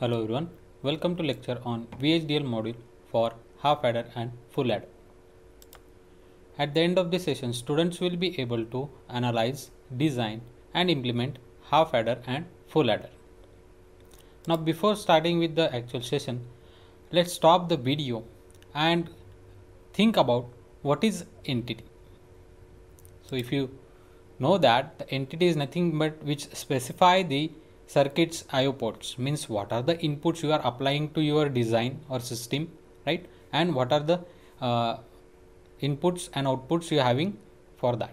Hello everyone, welcome to lecture on VHDL module for half adder and full adder. At the end of this session, students will be able to analyze, design and implement half adder and full adder. Now before starting with the actual session, let's stop the video and think about what is entity. So if you know that the entity is nothing but which specify the circuits IO ports means what are the inputs you are applying to your design or system, right? And what are the uh, inputs and outputs you are having for that.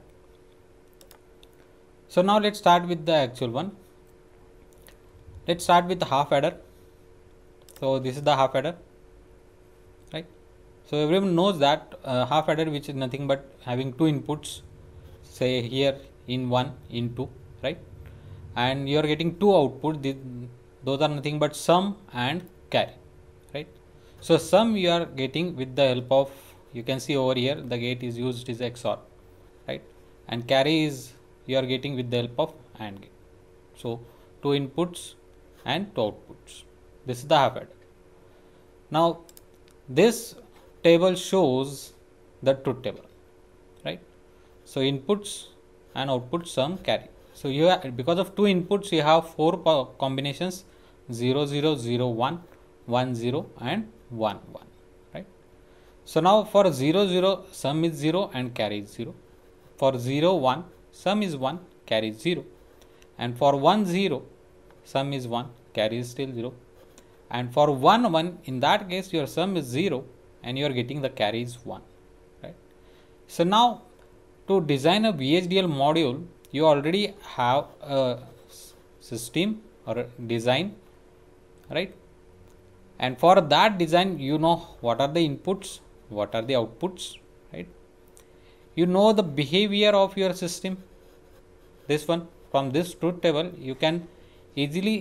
So now let's start with the actual one. Let's start with the half adder. So this is the half adder, right? So everyone knows that uh, half adder which is nothing but having two inputs, say here in one in two, right? and you are getting two output those are nothing but sum and carry right so sum you are getting with the help of you can see over here the gate is used is xor right and carry is you are getting with the help of and gate so two inputs and two outputs this is the half adder now this table shows the truth table right so inputs and output sum carry so you have, because of two inputs you have four combinations 0 0 0 1 1 0 and 1 1 right. So now for 0 0 sum is 0 and carry is 0. For 0 1 sum is 1 carry is 0 and for 1 0 sum is 1 carry is still 0 and for 1 1 in that case your sum is 0 and you are getting the carry is 1 right. So now to design a VHDL module you already have a system or a design right and for that design you know what are the inputs what are the outputs right you know the behavior of your system this one from this truth table you can easily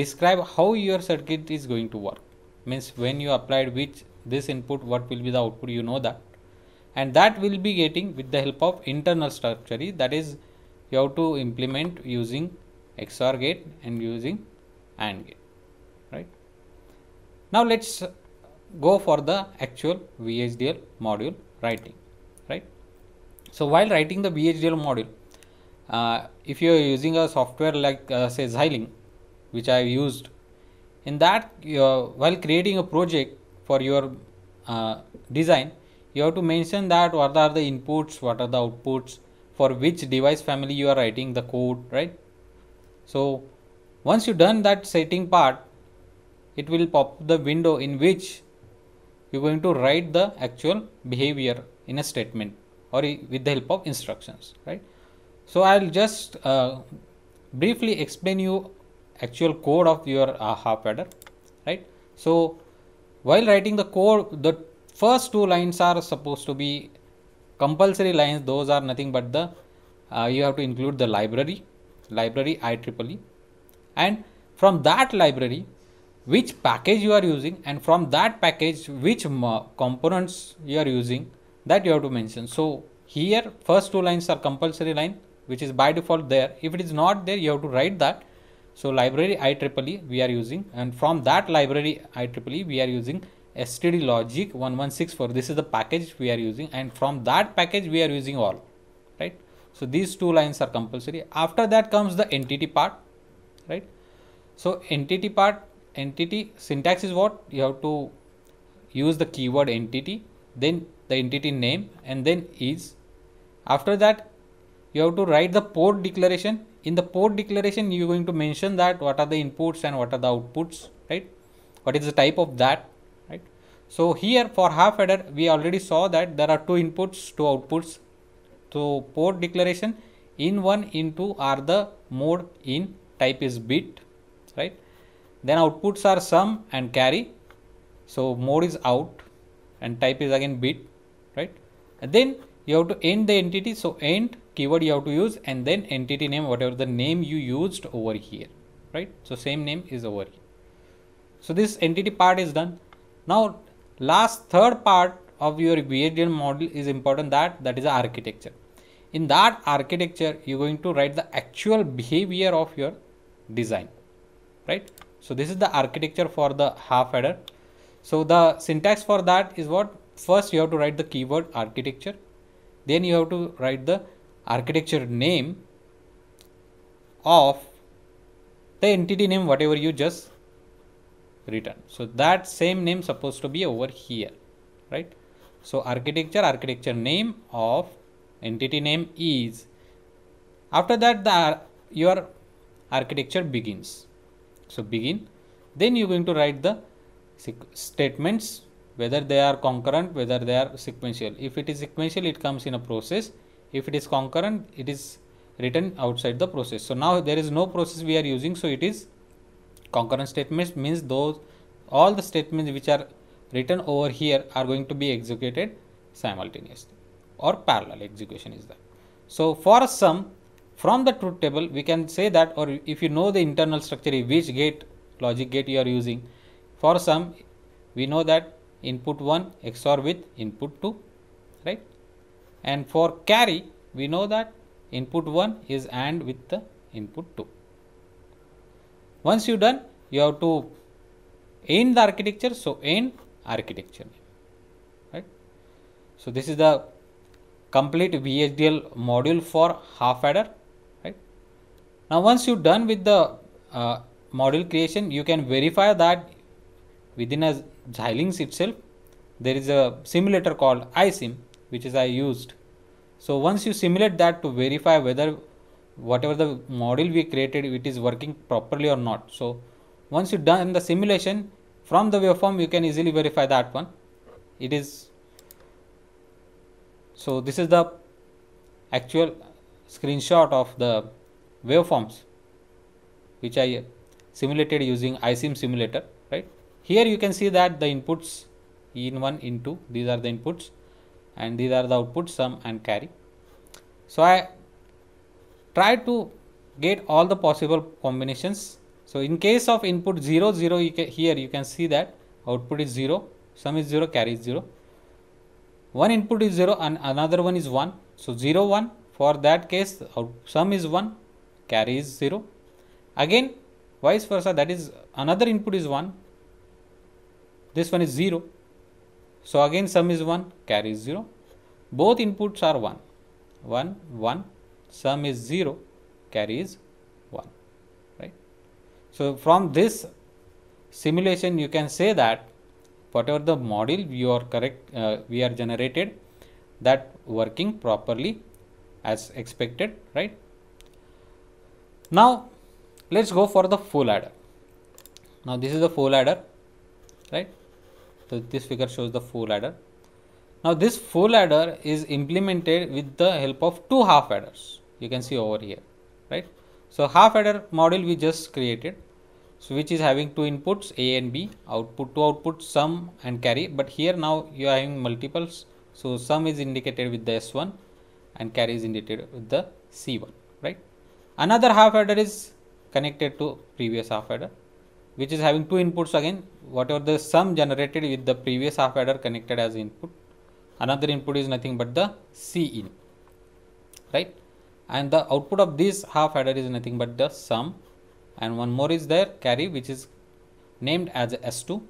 describe how your circuit is going to work means when you applied which this input what will be the output you know that and that will be getting with the help of internal structure that is you have to implement using XOR gate and using AND gate right. Now let's go for the actual VHDL module writing right. So while writing the VHDL module uh, if you are using a software like uh, say Xilinx which I have used in that while creating a project for your uh, design you have to mention that what are the inputs what are the outputs for which device family you are writing the code, right? So once you done that setting part, it will pop the window in which you're going to write the actual behavior in a statement or with the help of instructions, right? So I'll just uh, briefly explain you actual code of your uh, half adder, right? So while writing the code, the first two lines are supposed to be compulsory lines those are nothing but the uh, you have to include the library library IEEE and from that library which package you are using and from that package which components you are using that you have to mention so here first two lines are compulsory line which is by default there if it is not there you have to write that so library IEEE we are using and from that library IEEE we are using std logic 116 for this is the package we are using and from that package we are using all right so these two lines are compulsory after that comes the entity part right so entity part entity syntax is what you have to use the keyword entity then the entity name and then is after that you have to write the port declaration in the port declaration you're going to mention that what are the inputs and what are the outputs right what is the type of that so here for half adder, we already saw that there are two inputs, two outputs. So port declaration in one into are the mode in type is bit, right? Then outputs are sum and carry. So mode is out and type is again bit, right? And then you have to end the entity. So end keyword you have to use and then entity name, whatever the name you used over here, right? So same name is over here. So this entity part is done. Now last third part of your behavioral model is important that that is the architecture in that architecture you're going to write the actual behavior of your design right so this is the architecture for the half header so the syntax for that is what first you have to write the keyword architecture then you have to write the architecture name of the entity name whatever you just return. So that same name supposed to be over here, right? So architecture, architecture name of entity name is. After that, the your architecture begins. So begin. Then you're going to write the statements whether they are concurrent, whether they are sequential. If it is sequential, it comes in a process. If it is concurrent, it is written outside the process. So now there is no process we are using, so it is concurrent statements means those all the statements which are written over here are going to be executed simultaneously or parallel execution is that. So, for a sum from the truth table we can say that or if you know the internal structure which gate logic gate you are using for sum we know that input 1 XOR with input 2 right and for carry we know that input 1 is AND with the input 2 once you done you have to end the architecture so end architecture right so this is the complete vhdl module for half adder right now once you're done with the uh, module creation you can verify that within a Xilinx itself there is a simulator called isim which is i used so once you simulate that to verify whether whatever the model we created it is working properly or not so once you done the simulation from the waveform you can easily verify that one it is so this is the actual screenshot of the waveforms which I simulated using iSim simulator right here you can see that the inputs in1 in2 these are the inputs and these are the outputs sum and carry so I try to get all the possible combinations. So in case of input 0, 0, you can, here you can see that output is 0, sum is 0, carry is 0. One input is 0 and another one is 1. So 0, 1 for that case out, sum is 1, carry is 0. Again vice versa that is another input is 1, this one is 0. So again sum is 1, carry is 0. Both inputs are 1, 1, 1 sum is 0, carries 1, right. So, from this simulation you can say that whatever the model we are correct, uh, we are generated that working properly as expected, right. Now, let us go for the full adder. Now, this is the full adder, right. So, this figure shows the full adder. Now, this full adder is implemented with the help of two half adders you can see over here right so half adder model we just created so which is having two inputs a and b output two output sum and carry but here now you are having multiples so sum is indicated with the s1 and carry is indicated with the c1 right another half adder is connected to previous half adder which is having two inputs again whatever the sum generated with the previous half adder connected as input another input is nothing but the c in right and the output of this half adder is nothing but the sum and one more is there carry which is named as S2.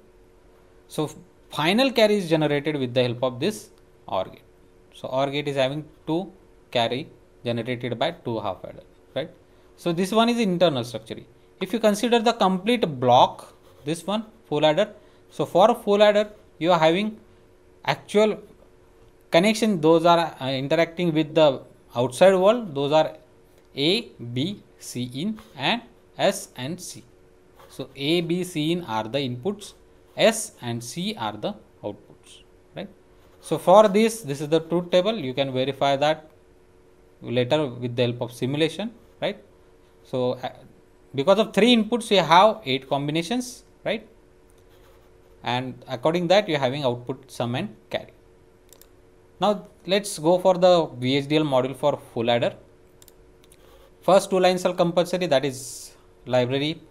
So, final carry is generated with the help of this OR gate. So, OR gate is having two carry generated by two half adder, right. So, this one is internal structure. If you consider the complete block, this one full adder. So, for full adder, you are having actual connection, those are uh, interacting with the outside wall those are A, B, C in and S and C. So, A, B, C in are the inputs, S and C are the outputs, right. So, for this, this is the truth table, you can verify that later with the help of simulation, right. So, uh, because of 3 inputs, you have 8 combinations, right. And according that, you are having output sum and carry. Now let's go for the VHDL module for full adder. First two lines are compulsory that is library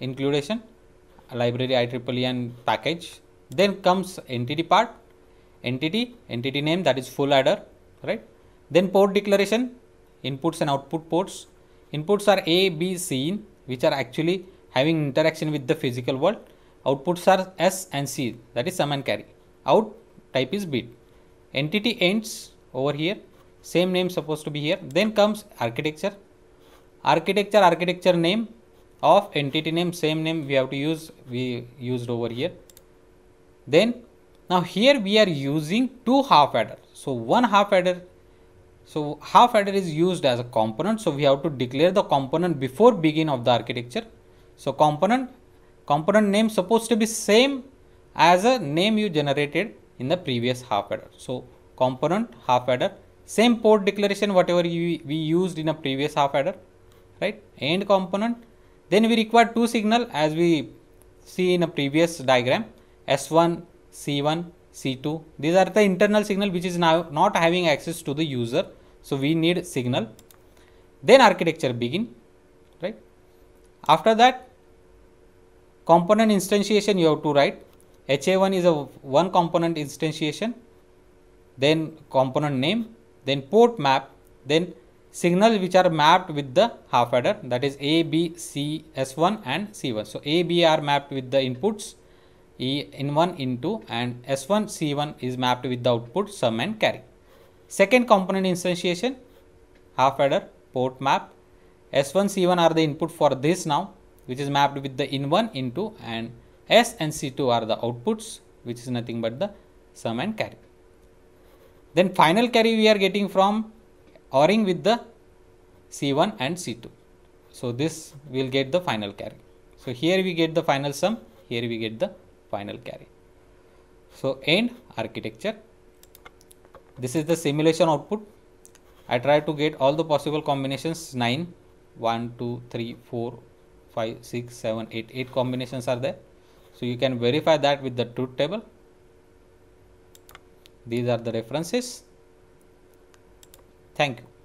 inclusion, library IEEE and package. Then comes entity part, entity, entity name that is full adder, right? Then port declaration, inputs and output ports. Inputs are A, B, C which are actually having interaction with the physical world. Outputs are S and C that is sum and carry. Out type is bit entity ends over here same name supposed to be here then comes architecture architecture architecture name of entity name same name we have to use we used over here then now here we are using two half adder so one half adder so half adder is used as a component so we have to declare the component before begin of the architecture so component component name supposed to be same as a name you generated in the previous half adder. So component half adder, same port declaration whatever we, we used in a previous half adder, right? End component. Then we require two signal as we see in a previous diagram, S1, C1, C2. These are the internal signal which is now not having access to the user. So we need signal. Then architecture begin, right? After that, component instantiation you have to write HA1 is a one component instantiation, then component name, then port map, then signal which are mapped with the half adder that is A, B, C, S1 and C1. So, A, B are mapped with the inputs in one in N2 and S1, C1 is mapped with the output sum and carry. Second component instantiation, half adder, port map, S1, C1 are the input for this now which is mapped with the N1, in 2 and S and C2 are the outputs which is nothing but the sum and carry. Then final carry we are getting from ORing with the C1 and C2. So, this will get the final carry. So, here we get the final sum, here we get the final carry. So, end architecture. This is the simulation output. I try to get all the possible combinations 9, 1, 2, 3, 4, 5, 6, 7, 8, 8 combinations are there. So you can verify that with the truth table. These are the references. Thank you.